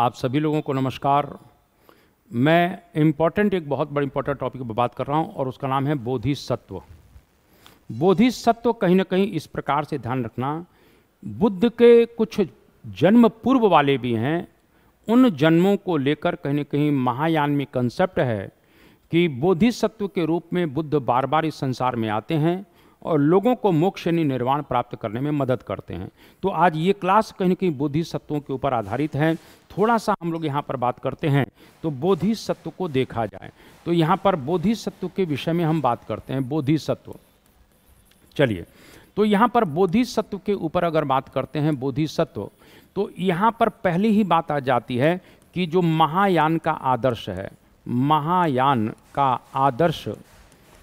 आप सभी लोगों को नमस्कार मैं इम्पॉर्टेंट एक बहुत बड़ा इम्पॉर्टेंट टॉपिक पर बात कर रहा हूँ और उसका नाम है बोधि सत्व बोधि सत्व कहीं ना कहीं इस प्रकार से ध्यान रखना बुद्ध के कुछ जन्म पूर्व वाले भी हैं उन जन्मों को लेकर कहीं ना कहीं महायान में कंसेप्ट है कि बोधिसत्व के रूप में बुद्ध बार बार इस संसार में आते हैं और लोगों को मोक्ष यानी निर्वाण प्राप्त करने में मदद करते हैं तो आज ये क्लास कहीं ना कहीं बोधि सत्वों के ऊपर आधारित है थोड़ा सा हम लोग यहाँ पर बात करते हैं तो बोधि सत्व को देखा जाए तो यहाँ पर बोधि सत्व के विषय में हम बात करते हैं बोधि सत्व चलिए तो यहाँ पर बोधि सत्व के ऊपर अगर बात करते हैं बोधि सत्व तो यहाँ पर पहली ही बात आ जाती है कि जो महायान का आदर्श है महायान का आदर्श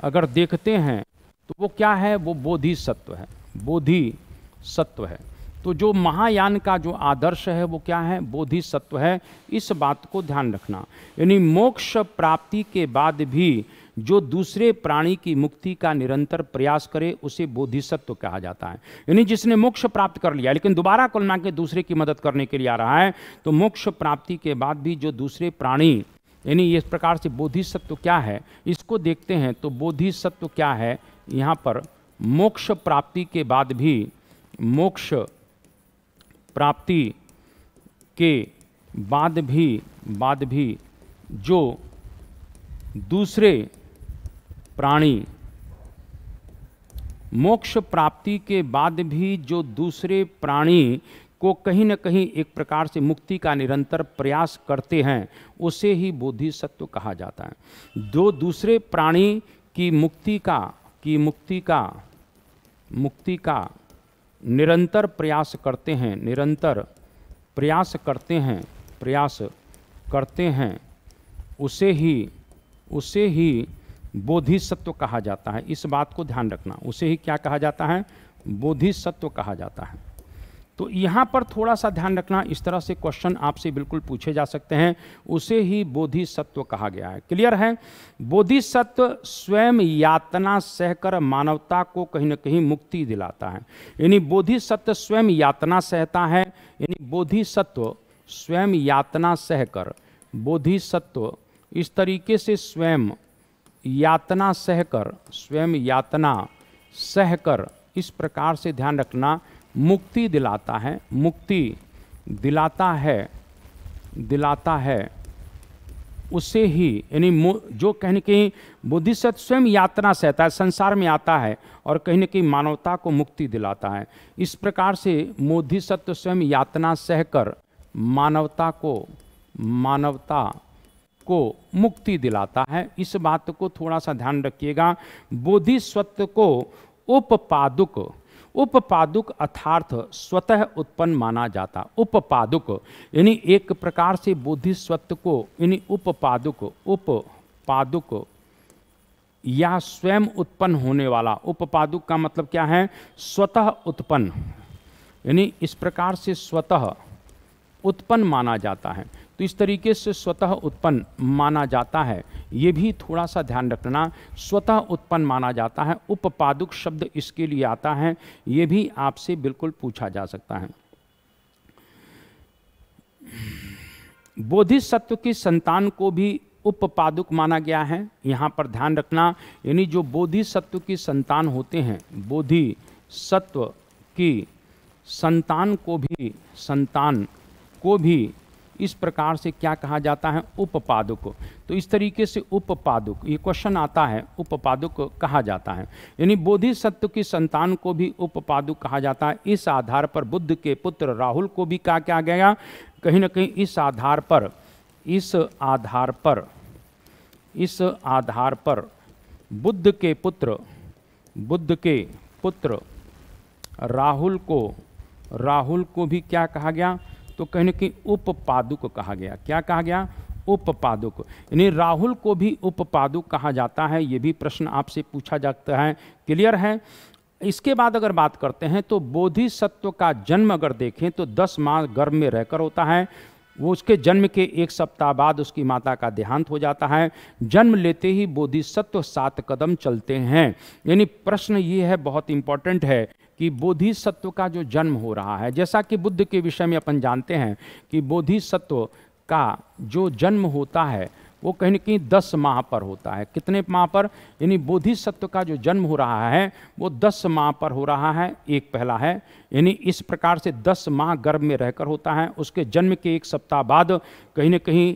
अगर देखते हैं तो वो क्या है वो बोधि सत्व है बोधि सत्व है तो जो महायान का जो आदर्श है वो क्या है बोधि सत्व है इस बात को ध्यान रखना यानी मोक्ष प्राप्ति के बाद भी जो दूसरे प्राणी की मुक्ति का निरंतर प्रयास करे उसे बोधिसत्व कहा जाता है यानी जिसने मोक्ष प्राप्त कर लिया लेकिन दोबारा कुल के दूसरे की मदद करने के लिए आ रहा है तो मोक्ष प्राप्ति के बाद भी जो दूसरे प्राणी यानी इस प्रकार से बोधिसत्व क्या है इसको देखते हैं तो बोधिसत्व क्या है यहाँ पर मोक्ष प्राप्ति के बाद भी मोक्ष प्राप्ति के बाद भी बाद भी जो दूसरे प्राणी मोक्ष प्राप्ति के बाद भी जो दूसरे प्राणी को कहीं न कहीं एक प्रकार से मुक्ति का निरंतर प्रयास करते हैं उसे ही बोधिसत्व कहा जाता है जो दूसरे प्राणी की मुक्ति का कि मुक्ति का मुक्ति का निरंतर प्रयास करते हैं निरंतर प्रयास करते हैं प्रयास करते हैं उसे ही उसे ही बोधिसत्व कहा जाता है इस बात को ध्यान रखना उसे ही क्या कहा जाता है बोधिसत्व कहा जाता है तो यहाँ पर थोड़ा सा ध्यान रखना इस तरह से क्वेश्चन आपसे बिल्कुल पूछे जा सकते हैं उसे ही बोधिसत्व कहा गया है क्लियर है बोधिसत्व स्वयं यातना सहकर मानवता को कहीं ना कहीं मुक्ति दिलाता है यानी बोधिसत्व स्वयं यातना सहता है यानी बोधिसत्व स्वयं यातना सहकर बोधिसत्व इस तरीके से स्वयं यातना सहकर स्वयं यातना सहकर इस प्रकार से ध्यान रखना मुक्ति दिलाता है मुक्ति दिलाता है दिलाता है उसे ही यानी जो कहीं ना कहीं बुद्धिसत स्वयं यातना सहता है संसार में आता है और कहीं ना कहीं मानवता को मुक्ति दिलाता है इस प्रकार से बोधिसत्व स्वयं यातना सहकर मानवता को मानवता को मुक्ति दिलाता है इस बात को थोड़ा सा ध्यान रखिएगा बोधिसत्व को उपपादुक उपपादुक अर्थार्थ स्वतः उत्पन्न माना जाता उपपादुक यानी एक प्रकार से बुद्धिस्वत्व को यानी उपपादुक उपपादुक या स्वयं उत्पन्न होने वाला उपपादुक का मतलब क्या है स्वतः उत्पन्न यानी इस प्रकार से स्वतः उत्पन्न माना जाता है तो इस तरीके से स्वतः उत्पन्न माना जाता है ये भी थोड़ा सा ध्यान रखना स्वतः उत्पन्न माना जाता है उपपादुक शब्द इसके लिए आता है ये भी आपसे बिल्कुल पूछा जा सकता है बोधिसत्व की संतान को भी उपपादुक माना गया है यहाँ पर ध्यान रखना यानी जो बोधि सत्व की संतान होते हैं बोधि सत्व की संतान को भी संतान को भी इस प्रकार से क्या कहा जाता है उपपादुक तो इस तरीके से उपपादुक ये क्वेश्चन आता है उपपादुक कहा जाता है यानी बोधि सत्व की संतान को भी उपपादुक कहा जाता है इस आधार पर बुद्ध के पुत्र राहुल को भी कहा क्या गया कहीं ना कहीं इस आधार पर इस आधार पर इस आधार पर बुद्ध के पुत्र बुद्ध के पुत्र राहुल को राहुल को भी क्या कहा गया तो कहीं ना कहीं उपपादुक कहा गया क्या कहा गया उपपादुक यानी राहुल को भी उपपादुक कहा जाता है ये भी प्रश्न आपसे पूछा जाता है क्लियर है इसके बाद अगर बात करते हैं तो बोधिसत्व का जन्म अगर देखें तो दस माह गर्भ में रहकर होता है वो उसके जन्म के एक सप्ताह बाद उसकी माता का देहांत हो जाता है जन्म लेते ही बोधिसत्व सात कदम चलते हैं यानी प्रश्न ये है बहुत इंपॉर्टेंट है कि बोधिसत्व का जो जन्म हो रहा है जैसा कि बुद्ध के विषय में अपन जानते हैं कि बोधिसत्व का जो जन्म होता है वो कहीं ना कहीं दस माह पर होता है कितने माह पर यानी बोधिसत्व का जो जन्म हो रहा है वो दस माह पर हो रहा है एक पहला है यानी इस प्रकार से दस माह गर्भ में रहकर होता है उसके जन्म के एक सप्ताह बाद कहीं ना कहीं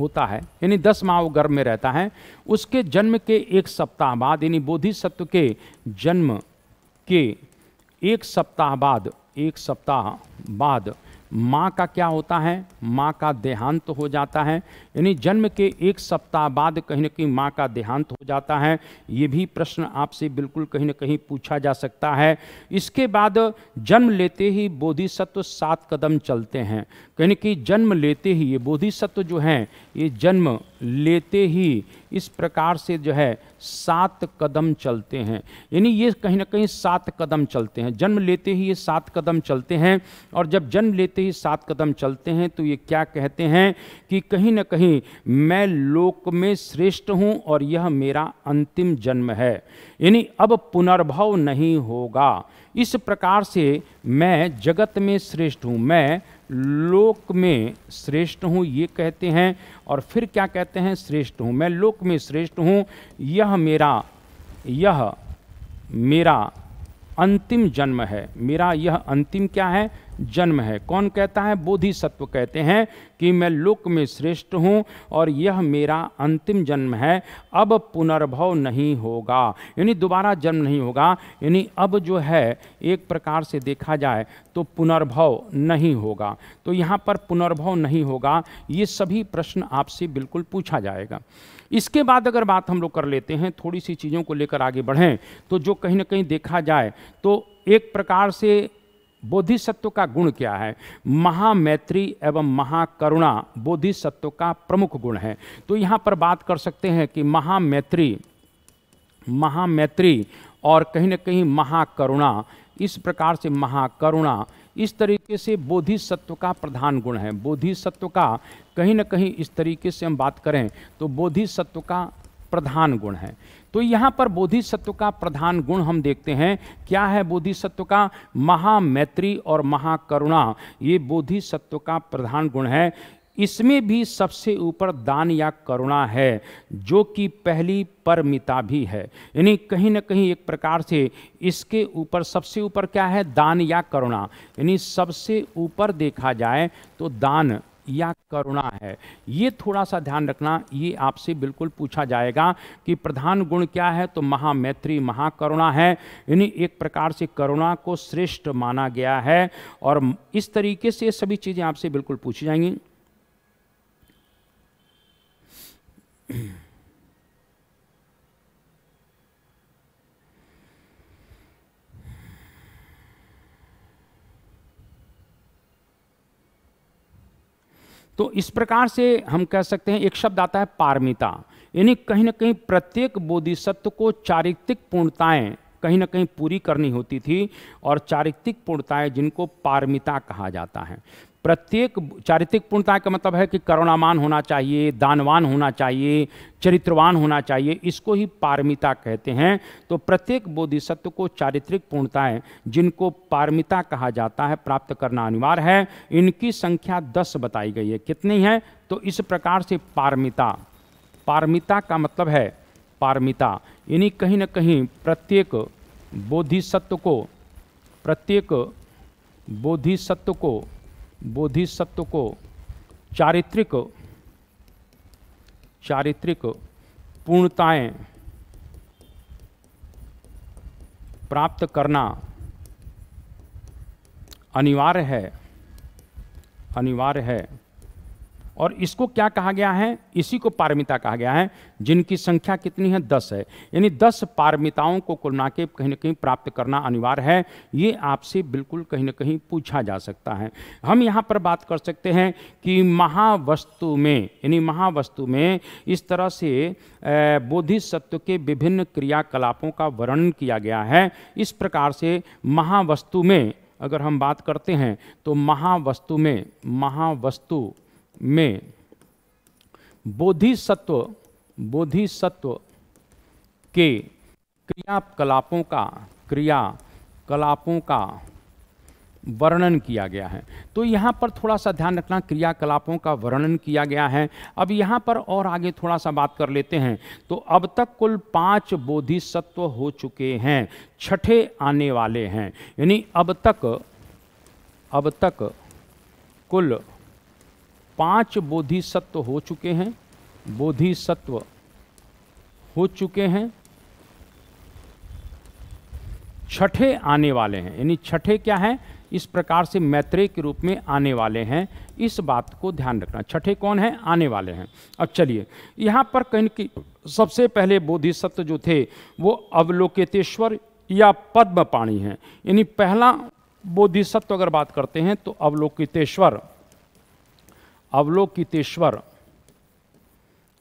होता है यानी दस माह वो गर्भ में रहता है उसके जन्म के एक सप्ताह बाद यानी बोधिसत्व के जन्म के एक सप्ताह बाद एक सप्ताह बाद माँ का क्या होता है माँ का देहांत हो जाता है यानी जन्म के एक सप्ताह बाद कहीं ना कहीं माँ का देहांत हो जाता है ये भी प्रश्न आपसे बिल्कुल कहीं ना कहीं पूछा जा सकता है इसके बाद जन्म लेते ही बोधिसत्व सात कदम चलते हैं कहीं कि जन्म लेते ही ये बोधिसत्व जो हैं ये जन्म लेते ही इस प्रकार से जो है सात कदम चलते हैं यानी ये कहीं ना कहीं सात कदम चलते हैं जन्म लेते ही ये सात कदम चलते हैं और जब जन्म लेते चलते ही सात कदम चलते हैं तो ये क्या कहते हैं कि कहीं ना कहीं मैं लोक में श्रेष्ठ हूँ और यह मेरा अंतिम जन्म है यानी अब पुनर्भव नहीं होगा इस प्रकार से मैं जगत में श्रेष्ठ हूँ मैं लोक में श्रेष्ठ हूँ ये कहते हैं और फिर क्या कहते हैं श्रेष्ठ हूँ मैं लोक में श्रेष्ठ हूँ यह मेरा यह मेरा अंतिम जन्म है मेरा यह अंतिम क्या है जन्म है कौन कहता है बोधिसत्व कहते हैं कि मैं लोक में श्रेष्ठ हूँ और यह मेरा अंतिम जन्म है अब पुनर्भव नहीं होगा यानी दोबारा जन्म नहीं होगा यानी अब जो है एक प्रकार से देखा जाए तो पुनर्भव नहीं होगा तो यहाँ पर पुनर्भव नहीं होगा ये सभी प्रश्न आपसे बिल्कुल पूछा जाएगा इसके बाद अगर बात हम लोग कर लेते हैं थोड़ी सी चीज़ों को लेकर आगे बढ़ें तो जो कहीं ना कहीं देखा जाए तो एक प्रकार से बोधिसत्व का गुण क्या है महामैत्री एवं महाकरुणा बोधिसत्व का प्रमुख गुण है तो यहाँ पर बात कर सकते हैं कि महामैत्री महामैत्री और कहीं ना कहीं महाकरुणा इस प्रकार से महाकरुणा इस तरीके से बोधिसत्व का प्रधान गुण है बोधिसत्व का कहीं ना कहीं इस तरीके से हम बात करें तो बोधिसत्व का प्रधान गुण है तो यहाँ पर बोधिसत्व का प्रधान गुण हम देखते हैं क्या है बोधिसत्व का महामैत्री और महाकरुणा ये बोधिसत्व का प्रधान गुण है इसमें भी सबसे ऊपर दान या करुणा है जो कि पहली परमिता भी है यानी कहीं ना कहीं एक प्रकार से इसके ऊपर सबसे ऊपर क्या है दान या करुणा यानी सबसे ऊपर देखा जाए तो दान या करुणा है ये थोड़ा सा ध्यान रखना ये आपसे बिल्कुल पूछा जाएगा कि प्रधान गुण क्या है तो महामैत्री महाकरुणा है यानी एक प्रकार से करुणा को श्रेष्ठ माना गया है और इस तरीके से सभी चीज़ें आपसे बिल्कुल पूछी जाएंगी तो इस प्रकार से हम कह सकते हैं एक शब्द आता है पारमिता यानी कहीं ना कहीं प्रत्येक बोधिसत्व को चारित्रिक पूर्णताएं कहीं ना कहीं पूरी करनी होती थी और चारित्रिक पूर्णताएं जिनको पारमिता कहा जाता है प्रत्येक चारित्रिक पूर्णता का मतलब है कि करुणामान होना चाहिए दानवान होना चाहिए चरित्रवान होना चाहिए इसको ही पारमिता कहते हैं तो प्रत्येक बोधिसत्व को चारित्रिक पूर्णताएँ जिनको पारमिता कहा जाता है प्राप्त करना अनिवार्य है इनकी संख्या दस बताई गई है कितनी है तो इस प्रकार से पारमिता पारमिता का मतलब है पारमिता यानी कहीं ना कहीं प्रत्येक बोधिसत्व को प्रत्येक बोधिसत्व को बोधिसत्व को चारित्रिक चारित्रिक पूर्णताएं प्राप्त करना अनिवार्य है अनिवार्य है और इसको क्या कहा गया है इसी को पारमिता कहा गया है जिनकी संख्या कितनी है दस है यानी दस पारमिताओं को कुल के कहीं ना कहीं प्राप्त करना अनिवार्य है ये आपसे बिल्कुल कहीं ना कहीं पूछा जा सकता है हम यहाँ पर बात कर सकते हैं कि महावस्तु में यानी महावस्तु में इस तरह से बोधिसत्व के विभिन्न क्रियाकलापों का वर्णन किया गया है इस प्रकार से महावस्तु में अगर हम बात करते हैं तो महावस्तु में महावस्तु में बोधिसत्व बोधिसत्व के क्रियाकलापों का क्रियाकलापों का वर्णन किया गया है तो यहाँ पर थोड़ा सा ध्यान रखना क्रियाकलापों का वर्णन किया गया है अब यहाँ पर और आगे थोड़ा सा बात कर लेते हैं तो अब तक कुल पांच बोधिसत्व हो चुके हैं छठे आने वाले हैं यानी अब तक अब तक कुल पांच बोधिसत्व हो चुके हैं बोधिसत्व हो चुके हैं छठे आने वाले हैं यानी छठे क्या हैं इस प्रकार से मैत्रेय के रूप में आने वाले हैं इस बात को ध्यान रखना छठे कौन हैं आने वाले हैं अब चलिए यहाँ पर कहीं की सबसे पहले बोधिसत्व जो थे वो अवलोकितेश्वर या पद्म पाणी हैं यानी पहला बोधिसत्व अगर बात करते हैं तो अवलोकितेश्वर अवलोकितेश्वर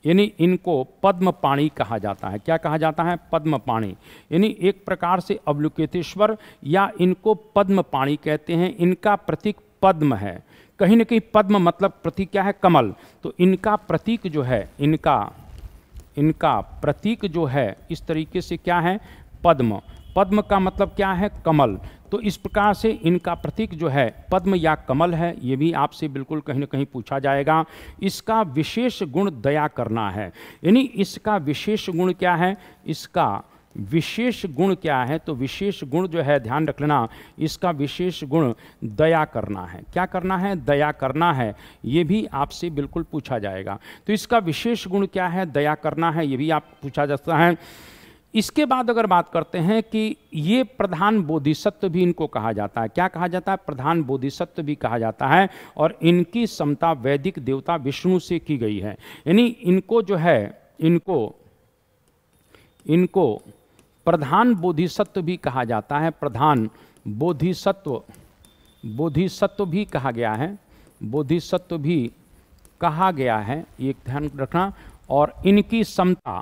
यानी इनको पद्म पाणी कहा जाता है क्या कहा जाता है पद्म पाणी यानी एक प्रकार से अवलोकितेश्वर या इनको पद्म पाणी कहते हैं इनका प्रतीक पद्म है कहीं ना कहीं पद्म मतलब प्रतीक क्या है कमल तो इनका प्रतीक जो है इनका इनका प्रतीक जो है इस तरीके से क्या है पद्म पद्म का मतलब क्या है कमल तो इस प्रकार से इनका प्रतीक जो है पद्म या कमल है ये भी आपसे बिल्कुल कहीं ना कहीं पूछा जाएगा इसका विशेष गुण दया करना है यानी इसका विशेष गुण क्या है इसका विशेष गुण क्या है तो विशेष गुण जो है ध्यान रख लेना इसका विशेष गुण दया करना है क्या करना है दया करना है ये भी आपसे बिल्कुल पूछा जाएगा तो इसका विशेष गुण क्या है दया करना है ये भी आप पूछा जाता है इसके बाद अगर बात करते हैं कि ये प्रधान बोधिसत्व भी इनको कहा जाता है क्या कहा जाता है प्रधान बोधिसत्व भी कहा जाता है और इनकी समता वैदिक देवता विष्णु से की गई है यानी इनको जो है इनको इनको प्रधान बोधिसत्व भी कहा जाता है प्रधान बोधिसत्व बोधिसत्व भी कहा गया है बोधिसत्व भी कहा गया है ये ध्यान रखना और इनकी समता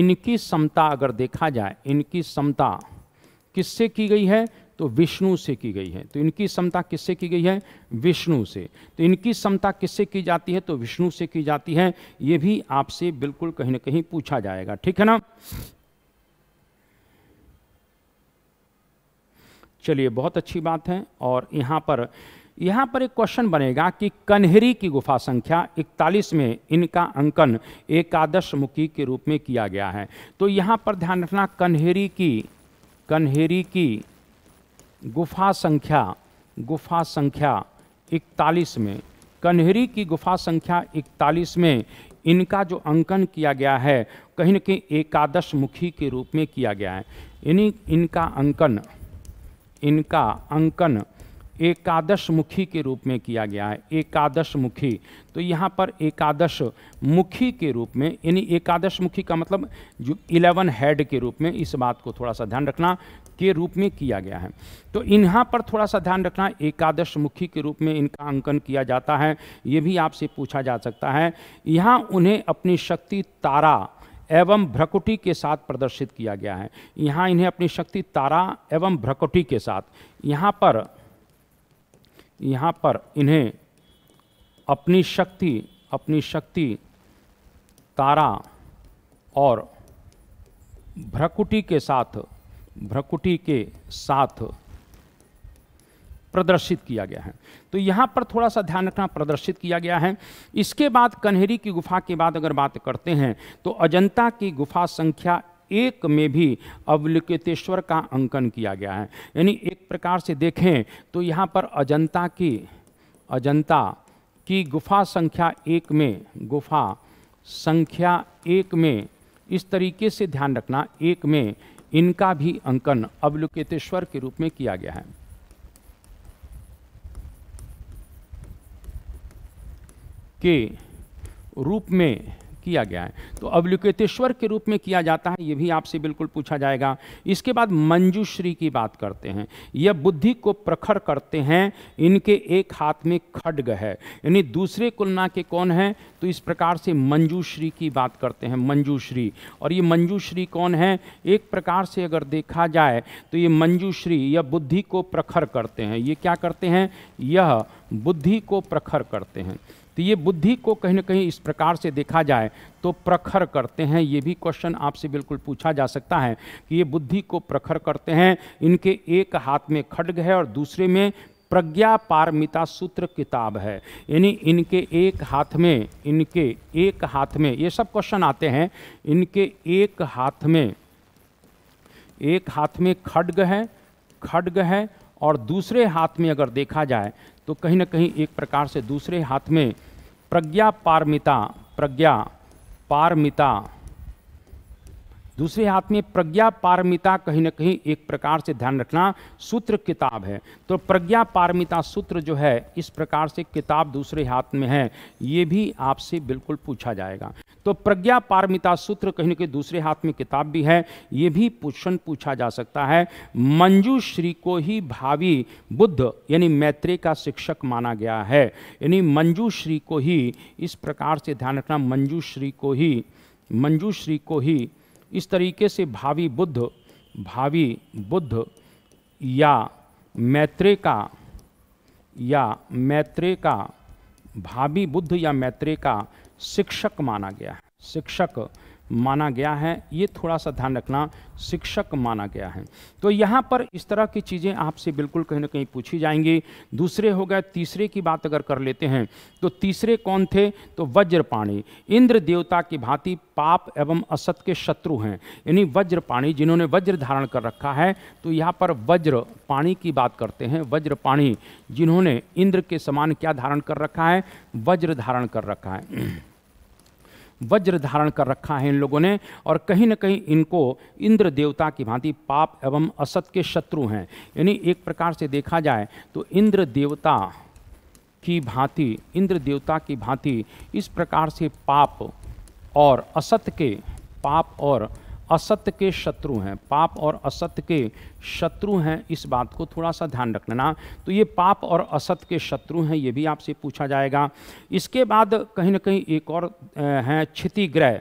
इनकी समता अगर देखा जाए इनकी समता किससे की गई है तो विष्णु से की गई है तो इनकी समता किससे की गई है विष्णु से तो इनकी समता किससे की जाती है तो विष्णु से की जाती है ये भी आपसे बिल्कुल कहीं ना कहीं पूछा जाएगा ठीक है ना चलिए बहुत अच्छी बात है और यहां पर यहाँ पर एक क्वेश्चन बनेगा कि कन्हरी की गुफा संख्या 41 में इनका अंकन एकादश मुखी के रूप में किया गया है तो यहाँ पर ध्यान रखना कन्हेरी की कन्हेरी की गुफा संख्या गुफा संख्या 41 में कन्हेरी की गुफा संख्या 41 में इनका जो अंकन किया गया है कहीं न कहीं एकादश मुखी के रूप में किया गया है इन्हीं इनका अंकन इनका अंकन एकादश मुखी के रूप में किया गया है एकादश मुखी तो यहाँ पर एकादश मुखी के रूप में यानी एकादश मुखी का मतलब जो इलेवन हेड के रूप में इस बात को थोड़ा सा ध्यान रखना के रूप में किया गया है तो यहाँ पर थोड़ा सा ध्यान रखना एकादश मुखी के रूप में इनका अंकन किया जाता है ये भी आपसे पूछा जा सकता है यहाँ उन्हें अपनी शक्ति तारा एवं भ्रकुटी के साथ प्रदर्शित किया गया है यहाँ इन्हें अपनी शक्ति तारा एवं भ्रकुटी के साथ यहाँ पर यहाँ पर इन्हें अपनी शक्ति अपनी शक्ति तारा और भ्रकुटी के साथ भ्रकुटी के साथ प्रदर्शित किया गया है तो यहाँ पर थोड़ा सा ध्यान रखना प्रदर्शित किया गया है इसके बाद कन्हेरी की गुफा के बाद अगर बात करते हैं तो अजंता की गुफा संख्या एक में भी अवलिकेतेश्वर का अंकन किया गया है यानी एक प्रकार से देखें तो यहाँ पर अजंता की अजंता की गुफा संख्या एक में गुफा संख्या एक में इस तरीके से ध्यान रखना एक में इनका भी अंकन अवलुकेतेश्वर के रूप में किया गया है के रूप में किया गया है तो अवलुकेतेश्वर के रूप में किया जाता है ये भी आपसे बिल्कुल पूछा जाएगा इसके बाद मंजूश्री की बात करते हैं यह बुद्धि को प्रखर करते हैं इनके एक हाथ में खड्ग है यानी दूसरे कुलना के कौन हैं तो इस प्रकार से मंजूश्री की बात करते हैं मंजूश्री और ये मंजूश्री कौन है एक प्रकार से अगर देखा जाए तो ये मंजूश्री यह बुद्धि को प्रखर करते हैं ये क्या करते हैं यह बुद्धि को प्रखर करते हैं तो ये बुद्धि को कहीं ना कहीं इस प्रकार से देखा जाए तो प्रखर करते हैं ये भी क्वेश्चन आपसे बिल्कुल पूछा जा सकता है कि ये बुद्धि को प्रखर करते हैं इनके एक हाथ में खड्ग है और दूसरे में प्रज्ञा पारमिता सूत्र किताब है यानी इनके एक हाथ में इनके एक हाथ में ये सब क्वेश्चन आते हैं इनके एक हाथ में एक हाथ में खड्ग है खड्ग है और दूसरे हाथ में अगर देखा जाए तो कहीं ना कहीं एक प्रकार से दूसरे हाथ में प्रज्ञा पारमिता प्रज्ञा पारमिता दूसरे हाथ में प्रज्ञा पारमिता कहीं ना कहीं एक प्रकार से ध्यान रखना सूत्र किताब है तो प्रज्ञा पारमिता सूत्र जो है इस प्रकार से किताब दूसरे हाथ में है ये भी आपसे बिल्कुल पूछा जाएगा तो प्रज्ञा पारमिता सूत्र कहीं ना कहीं दूसरे हाथ में किताब भी है ये भी क्वेश्चन पूछा जा सकता है मंजू श्री को ही भावी बुद्ध यानी मैत्रेय का शिक्षक माना गया है यानी मंजू श्री को ही इस प्रकार से ध्यान रखना मंजू श्री को ही मंजू श्री को ही इस तरीके से भावी बुद्ध भावी बुद्ध या मैत्रेय का या मैत्रेय का भावी बुद्ध या मैत्रेय का शिक्षक माना गया है शिक्षक माना गया है ये थोड़ा सा ध्यान रखना शिक्षक माना गया है तो यहाँ पर इस तरह की चीज़ें आपसे बिल्कुल कहीं ना कहीं पूछी जाएंगी दूसरे हो गए तीसरे की बात अगर कर लेते हैं तो तीसरे कौन थे तो वज्रपाणी इंद्र देवता की भांति पाप एवं असत के शत्रु हैं यानी वज्रपाणी जिन्होंने वज्र धारण कर रखा है तो यहाँ पर वज्र पाणी की बात करते हैं वज्रपाणी जिन्होंने इंद्र के समान क्या धारण कर रखा है वज्र धारण कर रखा है वज्र धारण कर रखा है इन लोगों ने और कहीं ना कहीं इनको इंद्र देवता की भांति पाप एवं असत के शत्रु हैं यानी एक प्रकार से देखा जाए तो इंद्र देवता की भांति इंद्र देवता की भांति इस प्रकार से पाप और असत के पाप और असत्य के शत्रु हैं पाप और असत्य के शत्रु हैं इस बात को थोड़ा सा ध्यान रख लेना तो ये पाप और असत्य के शत्रु हैं ये भी आपसे पूछा जाएगा इसके बाद कहीं ना कहीं एक और हैं क्षतिग्रह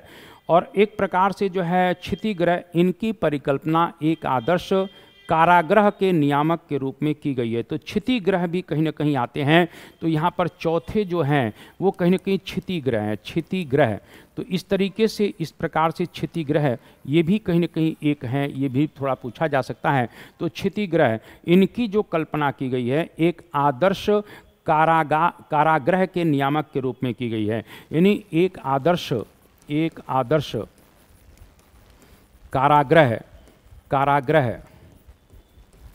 और एक प्रकार से जो है क्षतिग्रह इनकी परिकल्पना एक आदर्श कारागृह के नियामक के रूप में की गई है तो क्षिति ग्रह भी कहीं ना कहीं आते हैं तो यहाँ पर चौथे जो हैं वो कहीं ना कहीं क्षिति ग्रह हैं क्षिति ग्रह तो इस तरीके से इस प्रकार से क्षिति ग्रह ये भी कहीं ना कहीं एक हैं ये भी थोड़ा पूछा जा सकता है तो क्षिति ग्रह इनकी जो कल्पना की गई है एक आदर्श कारागा कारागृह के नियामक के रूप में की गई है यानी एक आदर्श एक आदर्श कारागृह कारागृह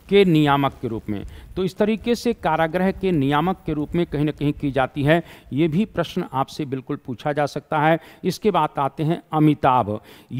के नियामक के रूप में तो इस तरीके से कारागृह के नियामक के रूप में कहीं ना कहीं की जाती है ये भी प्रश्न आपसे बिल्कुल पूछा जा सकता है इसके बाद आते हैं अमिताभ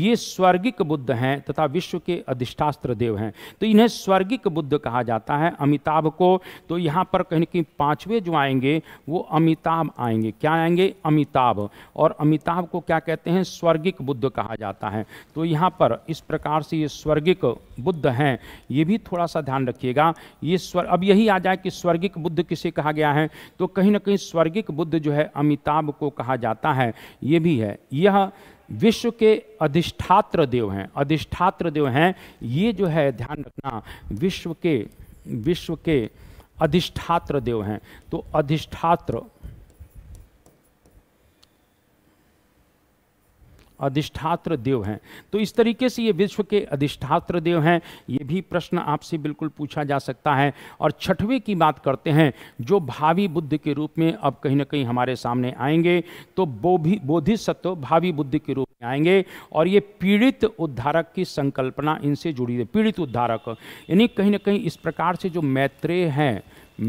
ये स्वर्गिक बुद्ध हैं तथा विश्व के अधिष्ठास्त्र देव हैं तो इन्हें स्वर्गिक बुद्ध कहा जाता है अमिताभ को तो यहाँ पर कहीं ना कहीं पाँचवें जो आएंगे वो अमिताभ आएंगे क्या आएंगे अमिताभ और अमिताभ को क्या कहते हैं स्वर्गिक बुद्ध कहा जाता है तो यहाँ पर इस प्रकार से ये स्वर्गिक बुद्ध हैं ये भी थोड़ा सा ध्यान रखिएगा ये स्वर अब यही आ जाए कि स्वर्गिक बुद्ध किसे कहा गया है तो कहीं ना कहीं स्वर्गिक बुद्ध जो है अमिताभ को कहा जाता है ये भी है यह विश्व के अधिष्ठात्र देव हैं अधिष्ठात्र देव हैं ये जो है ध्यान रखना विश्व के विश्व के अधिष्ठात्र देव हैं तो अधिष्ठात्र अधिष्ठात्र देव हैं तो इस तरीके से ये विश्व के अधिष्ठात्र देव हैं ये भी प्रश्न आपसे बिल्कुल पूछा जा सकता है और छठवें की बात करते हैं जो भावी बुद्ध के रूप में अब कहीं ना कहीं हमारे सामने आएंगे तो बोधि बोधिसत्व भावी बुद्ध के रूप में आएंगे और ये पीड़ित उद्धारक की संकल्पना इनसे जुड़ी है पीड़ित उद्धारक यानी कहीं ना कहीं इस प्रकार से जो मैत्रेय हैं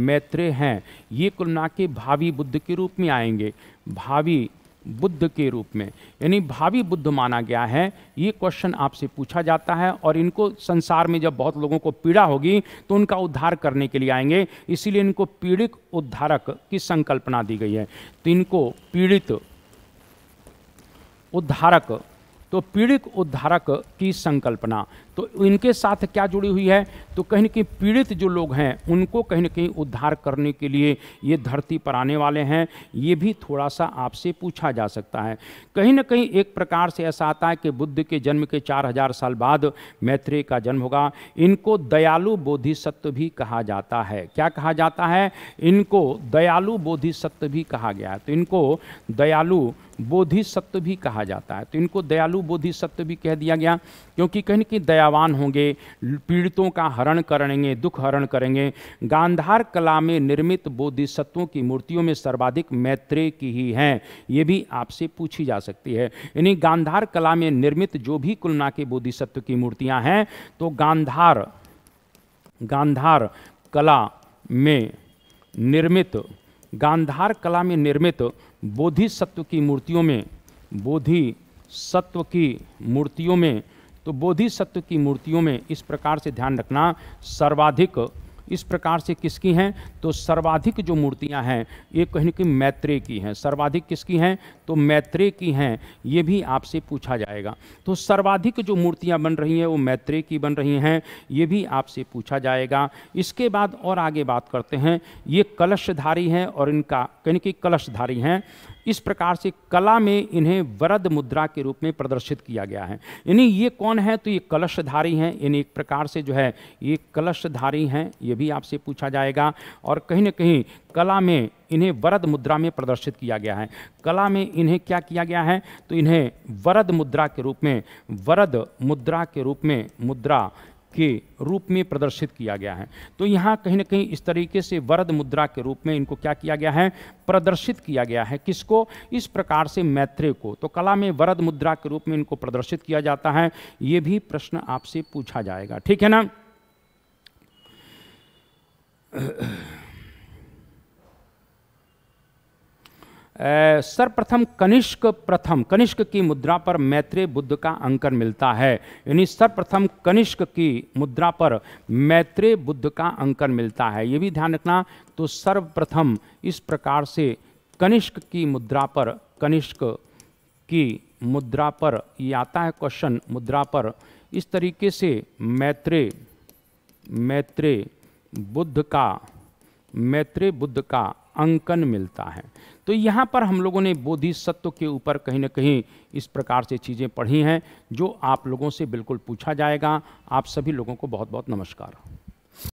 मैत्रेय हैं ये कुल ना के भावी बुद्ध के रूप में आएंगे भावी बुद्ध के रूप में यानी भावी बुद्ध माना गया है ये क्वेश्चन आपसे पूछा जाता है और इनको संसार में जब बहुत लोगों को पीड़ा होगी तो उनका उद्धार करने के लिए आएंगे इसीलिए इनको पीड़ित उद्धारक की संकल्पना दी गई है तो इनको पीड़ित उद्धारक तो पीड़ित उद्धारक की संकल्पना तो इनके साथ क्या जुड़ी हुई है तो कहीं ना कहीं पीड़ित जो लोग हैं उनको कहीं ना कहीं उद्धार करने के लिए ये धरती पर आने वाले हैं ये भी थोड़ा सा आपसे पूछा जा सकता है कहीं ना कहीं एक प्रकार से ऐसा आता है कि बुद्ध के जन्म के 4000 साल बाद मैत्रेय का जन्म होगा इनको दयालु बोधिसत्व भी कहा जाता है क्या कहा जाता है इनको दयालु बोधिसत्व भी कहा गया है तो इनको दयालु बोधिसत्व भी कहा जाता है तो इनको दयालु बोधिसत्व भी कह दिया गया क्योंकि कहीं ना कहीं दया दयावान होंगे पीड़ितों का हरण करेंगे दुख हरण करेंगे गांधार कला में निर्मित बोधिसत्वों की मूर्तियों में सर्वाधिक मैत्रेय की ही हैं ये भी आपसे पूछी जा सकती है यानी गांधार कला में निर्मित जो भी कुलना के बोधिसत्व की मूर्तियाँ हैं तो गांधार गांधार कला में निर्मित गांधार कला में निर्मित बोधिसत्व की मूर्तियों में बोधि सत्व की मूर्तियों में तो बोधिसत्व की मूर्तियों में इस प्रकार से ध्यान रखना सर्वाधिक इस प्रकार से किसकी हैं तो सर्वाधिक जो मूर्तियां हैं ये कहीं की मैत्रेय की हैं सर्वाधिक किसकी हैं तो मैत्रेय की हैं ये भी आपसे पूछा जाएगा तो सर्वाधिक जो मूर्तियां बन रही हैं वो मैत्रेय की बन रही हैं ये भी आपसे पूछा जाएगा इसके बाद और आगे बात करते हैं ये कलशधारी हैं और इनका कहीं कि कलशधारी हैं इस प्रकार से कला में इन्हें वरद मुद्रा के रूप में प्रदर्शित किया गया है यानी ये कौन है तो ये कलशधारी हैं यानी एक प्रकार से जो है ये कलशधारी हैं ये भी आपसे पूछा जाएगा और कहीं ना कहीं कला में इन्हें वरद मुद्रा में प्रदर्शित किया गया है कला में इन्हें क्या किया गया है तो इन्हें वरद मुद्रा के रूप में वरद मुद्रा के रूप में मुद्रा के रूप में प्रदर्शित किया गया है तो यहाँ कहीं ना कहीं इस तरीके से वरद मुद्रा के रूप में इनको क्या किया गया है प्रदर्शित किया गया है किसको इस प्रकार से मैत्रेय को तो कला में वरद मुद्रा के रूप में इनको प्रदर्शित किया जाता है ये भी प्रश्न आपसे पूछा जाएगा ठीक है ना सर्वप्रथम कनिष्क प्रथम कनिष्क की मुद्रा पर मैत्रेय बुद्ध का अंकन मिलता है यानी सर्वप्रथम कनिष्क की मुद्रा पर मैत्रेय बुद्ध का अंकन मिलता है ये भी ध्यान रखना तो सर्वप्रथम इस प्रकार से कनिष्क की मुद्रा पर कनिष्क की मुद्रा पर ये आता है क्वेश्चन मुद्रा पर इस तरीके से मैत्रेय मैत्रेय बुद्ध का मैत्रेय बुद्ध का अंकन मिलता है तो यहाँ पर हम लोगों ने बोधिसत्व के ऊपर कहीं ना कहीं इस प्रकार से चीज़ें पढ़ी हैं जो आप लोगों से बिल्कुल पूछा जाएगा आप सभी लोगों को बहुत बहुत नमस्कार